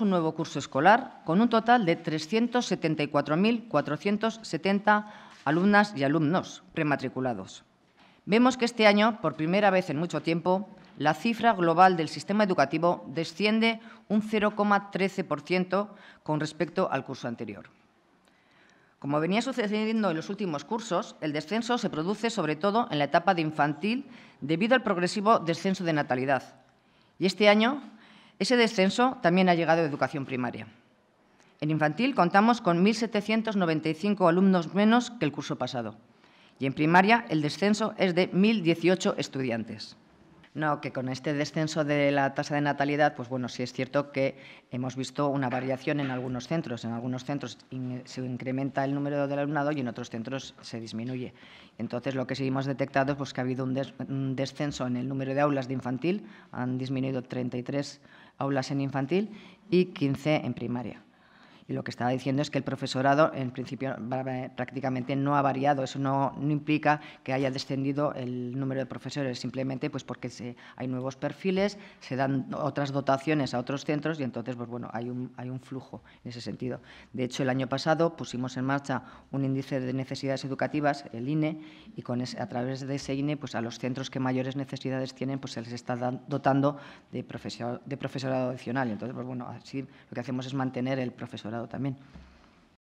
un nuevo curso escolar con un total de 374.470 alumnas y alumnos prematriculados. Vemos que este año, por primera vez en mucho tiempo, la cifra global del sistema educativo desciende un 0,13% con respecto al curso anterior. Como venía sucediendo en los últimos cursos, el descenso se produce sobre todo en la etapa de infantil debido al progresivo descenso de natalidad. Y este año ese descenso también ha llegado a educación primaria. En infantil contamos con 1.795 alumnos menos que el curso pasado. Y en primaria el descenso es de 1.018 estudiantes. No, que con este descenso de la tasa de natalidad, pues bueno, sí es cierto que hemos visto una variación en algunos centros. En algunos centros se incrementa el número del alumnado y en otros centros se disminuye. Entonces, lo que seguimos detectado es pues, que ha habido un, un descenso en el número de aulas de infantil, han disminuido 33 aulas en infantil y 15 en primaria. Y lo que estaba diciendo es que el profesorado, en principio, prácticamente no ha variado. Eso no, implica que haya descendido el número de profesores, simplemente pues porque hay nuevos perfiles, se dan otras dotaciones a otros centros y entonces, pues bueno, hay un, hay un flujo en ese sentido. De hecho, el año pasado pusimos en marcha un índice de necesidades educativas, el INE, y a través de ese INE, pues a los centros que mayores necesidades tienen, pues se les está dotando de, profesorado adicional. Entonces, pues bueno, así lo que hacemos es mantener el profesorado también.